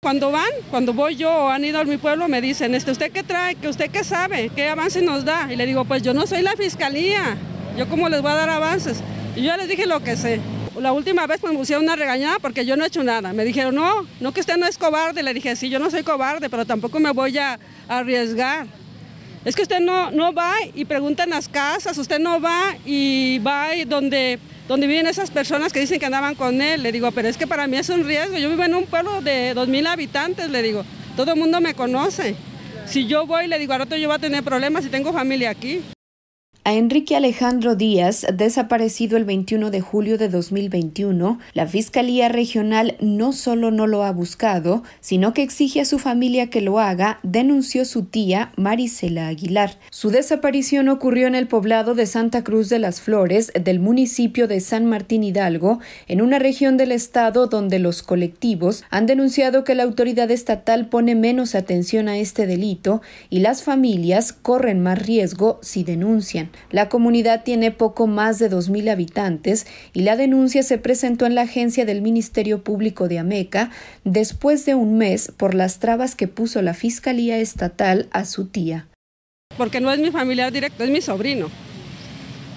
Cuando van, cuando voy yo o han ido a mi pueblo, me dicen, este, ¿usted qué trae? ¿Que usted qué sabe? ¿Qué avance nos da? Y le digo, pues yo no soy la fiscalía, yo cómo les voy a dar avances. Y yo les dije lo que sé. La última vez pues, me pusieron una regañada porque yo no he hecho nada. Me dijeron, no, no que usted no es cobarde. Le dije, sí, yo no soy cobarde, pero tampoco me voy a arriesgar es que usted no, no va y pregunta en las casas, usted no va y va y donde, donde viven esas personas que dicen que andaban con él. Le digo, pero es que para mí es un riesgo, yo vivo en un pueblo de 2.000 habitantes, le digo, todo el mundo me conoce. Si yo voy, le digo, al rato yo voy a tener problemas y tengo familia aquí. A Enrique Alejandro Díaz, desaparecido el 21 de julio de 2021, la Fiscalía Regional no solo no lo ha buscado, sino que exige a su familia que lo haga, denunció su tía Marisela Aguilar. Su desaparición ocurrió en el poblado de Santa Cruz de las Flores, del municipio de San Martín Hidalgo, en una región del estado donde los colectivos han denunciado que la autoridad estatal pone menos atención a este delito y las familias corren más riesgo si denuncian. La comunidad tiene poco más de 2.000 habitantes y la denuncia se presentó en la agencia del Ministerio Público de Ameca después de un mes por las trabas que puso la Fiscalía Estatal a su tía. Porque no es mi familiar directo, es mi sobrino.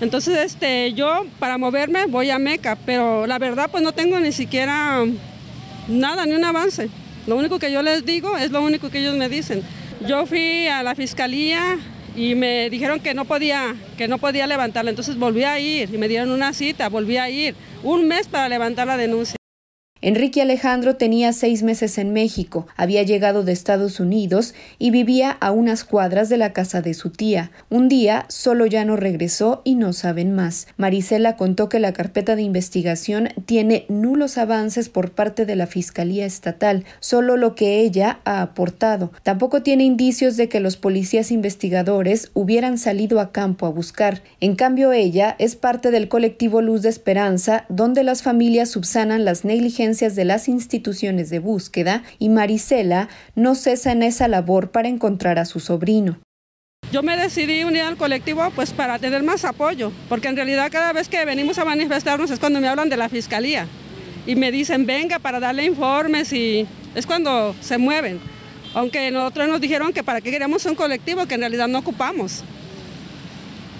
Entonces este, yo para moverme voy a Ameca, pero la verdad pues no tengo ni siquiera nada, ni un avance. Lo único que yo les digo es lo único que ellos me dicen. Yo fui a la fiscalía, y me dijeron que no podía, que no podía levantarla. Entonces volví a ir y me dieron una cita, volví a ir un mes para levantar la denuncia. Enrique Alejandro tenía seis meses en México, había llegado de Estados Unidos y vivía a unas cuadras de la casa de su tía. Un día solo ya no regresó y no saben más. Marisela contó que la carpeta de investigación tiene nulos avances por parte de la Fiscalía Estatal, solo lo que ella ha aportado. Tampoco tiene indicios de que los policías investigadores hubieran salido a campo a buscar. En cambio, ella es parte del colectivo Luz de Esperanza, donde las familias subsanan las negligencias de las instituciones de búsqueda y Marisela no cesa en esa labor para encontrar a su sobrino. Yo me decidí unir al colectivo pues para tener más apoyo, porque en realidad cada vez que venimos a manifestarnos es cuando me hablan de la fiscalía y me dicen venga para darle informes y es cuando se mueven. Aunque nosotros nos dijeron que para qué queremos un colectivo que en realidad no ocupamos.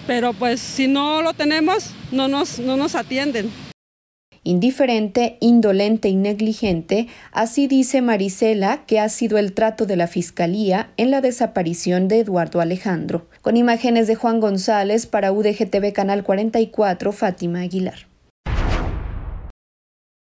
Pero pues si no lo tenemos, no nos, no nos atienden indiferente, indolente y negligente, así dice Marisela que ha sido el trato de la Fiscalía en la desaparición de Eduardo Alejandro. Con imágenes de Juan González para UDGTV Canal 44, Fátima Aguilar.